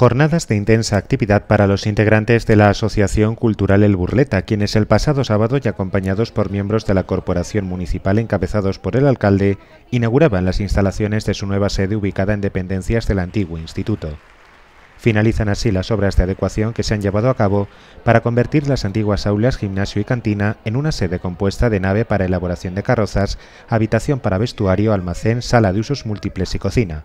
jornadas de intensa actividad para los integrantes de la Asociación Cultural El Burleta, quienes el pasado sábado y acompañados por miembros de la Corporación Municipal encabezados por el alcalde, inauguraban las instalaciones de su nueva sede ubicada en dependencias del antiguo instituto. Finalizan así las obras de adecuación que se han llevado a cabo para convertir las antiguas aulas, gimnasio y cantina en una sede compuesta de nave para elaboración de carrozas, habitación para vestuario, almacén, sala de usos múltiples y cocina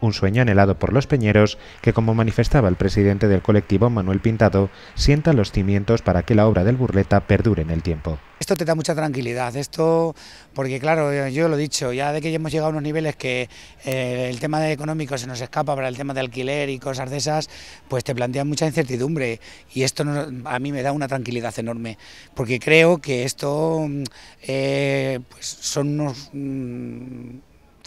un sueño anhelado por los peñeros que, como manifestaba el presidente del colectivo Manuel Pintado, sienta los cimientos para que la obra del burleta perdure en el tiempo. Esto te da mucha tranquilidad, esto porque claro, yo lo he dicho, ya de que ya hemos llegado a unos niveles que eh, el tema de económico se nos escapa para el tema de alquiler y cosas de esas, pues te plantea mucha incertidumbre y esto a mí me da una tranquilidad enorme, porque creo que esto eh, pues son unos mm,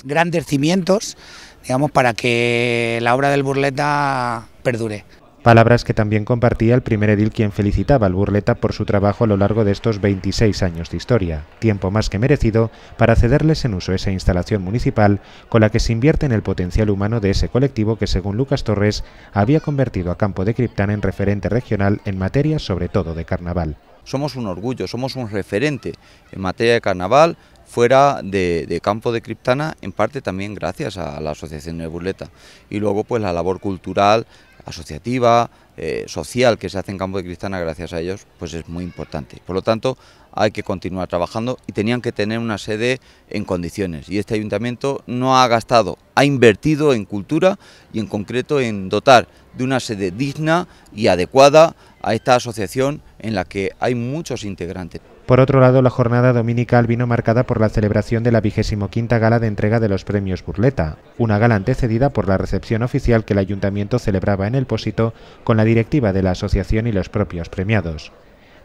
grandes cimientos digamos, para que la obra del Burleta perdure. Palabras que también compartía el primer edil quien felicitaba al Burleta por su trabajo a lo largo de estos 26 años de historia, tiempo más que merecido para cederles en uso esa instalación municipal con la que se invierte en el potencial humano de ese colectivo que según Lucas Torres había convertido a Campo de Criptán en referente regional en materia sobre todo de carnaval. Somos un orgullo, somos un referente en materia de carnaval, fuera de, campo de Criptana, en parte también gracias a la Asociación de Burleta. Y luego pues la labor cultural, asociativa, eh, social que se hace en campo de Criptana gracias a ellos, pues es muy importante. Por lo tanto, hay que continuar trabajando y tenían que tener una sede en condiciones. Y este ayuntamiento no ha gastado, ha invertido en cultura y en concreto en dotar de una sede digna y adecuada a esta asociación en la que hay muchos integrantes. Por otro lado, la jornada dominical vino marcada por la celebración de la vigésimo quinta gala de entrega de los premios Burleta, una gala antecedida por la recepción oficial que el ayuntamiento celebraba en el Pósito con la directiva de la asociación y los propios premiados.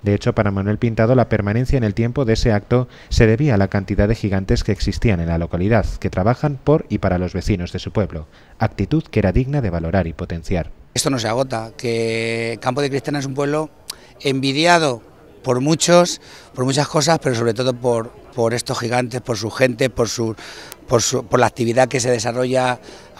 De hecho, para Manuel Pintado, la permanencia en el tiempo de ese acto se debía a la cantidad de gigantes que existían en la localidad, que trabajan por y para los vecinos de su pueblo, actitud que era digna de valorar y potenciar. Esto no se agota, que Campo de Cristina es un pueblo envidiado por muchos, por muchas cosas, pero sobre todo por, por estos gigantes, por su gente, por, su, por, la actividad que se desarrolla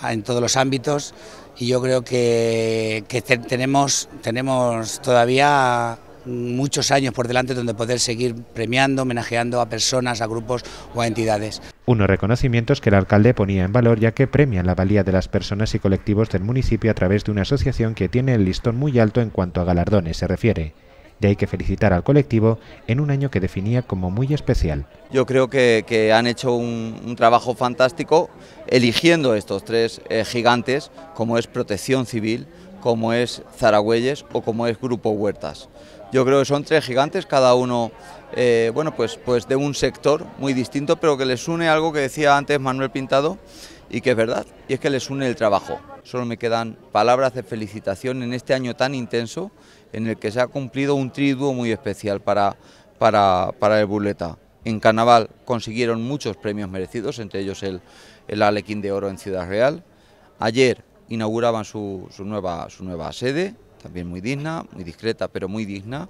en todos los ámbitos. Y yo creo que, tenemos, tenemos todavía muchos años por delante donde poder seguir premiando, homenajeando a personas, a grupos o a entidades. Unos reconocimientos que el alcalde ponía en valor ya que premian la valía de las personas y colectivos del municipio a través de una asociación que tiene el listón muy alto en cuanto a galardones se refiere. De hay que felicitar al colectivo en un año que definía como muy especial. Yo creo que, han hecho un, trabajo fantástico eligiendo estos tres eh, gigantes como es protección civil, como es Zaragüeyes o como es Grupo Huertas. Yo creo que son tres gigantes, cada uno eh, bueno, pues, pues de un sector muy distinto, pero que les une algo que decía antes Manuel Pintado y que es verdad, y es que les une el trabajo. Solo me quedan palabras de felicitación en este año tan intenso en el que se ha cumplido un triduo muy especial para, para, para el Buleta. En Carnaval consiguieron muchos premios merecidos, entre ellos el, el Alequín de Oro en Ciudad Real. Ayer inauguraban su, nueva, su nueva sede, también muy digna, muy discreta, pero muy digna.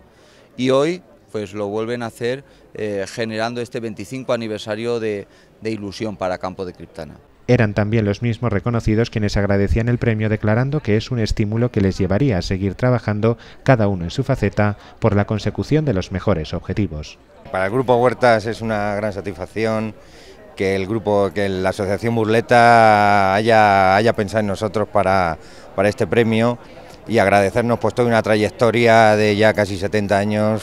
Y hoy pues lo vuelven a hacer eh, generando este 25 aniversario de, de ilusión para Campo de Criptana. Eran también los mismos reconocidos quienes agradecían el premio declarando que es un estímulo que les llevaría a seguir trabajando cada uno en su faceta por la consecución de los mejores objetivos. Para el Grupo Huertas es una gran satisfacción que el grupo, que la Asociación Burleta haya, haya pensado en nosotros para, este premio y agradecernos pues toda una trayectoria de ya casi 70 años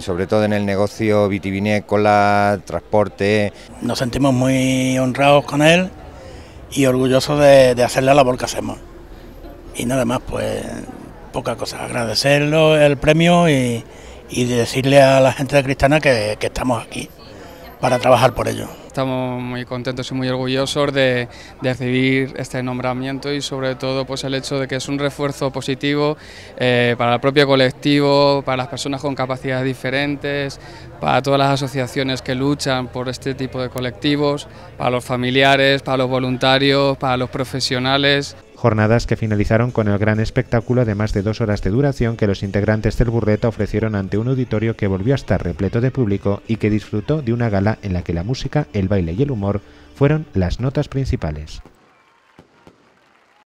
sobre todo en el negocio vitivinícola, transporte. Nos sentimos muy honrados con él y orgullosos de, de hacer la labor que hacemos. Y nada más, pues poca cosa, agradecerlo el premio y, decirle a la gente de Cristana que, que estamos aquí para trabajar por ello. Estamos muy contentos y muy orgullosos de, recibir este nombramiento y sobre todo pues el hecho de que es un refuerzo positivo eh, para el propio colectivo, para las personas con capacidades diferentes, para todas las asociaciones que luchan por este tipo de colectivos, para los familiares, para los voluntarios, para los profesionales jornadas que finalizaron con el gran espectáculo de más de dos horas de duración que los integrantes del Burreta ofrecieron ante un auditorio que volvió a estar repleto de público y que disfrutó de una gala en la que la música, el baile y el humor fueron las notas principales.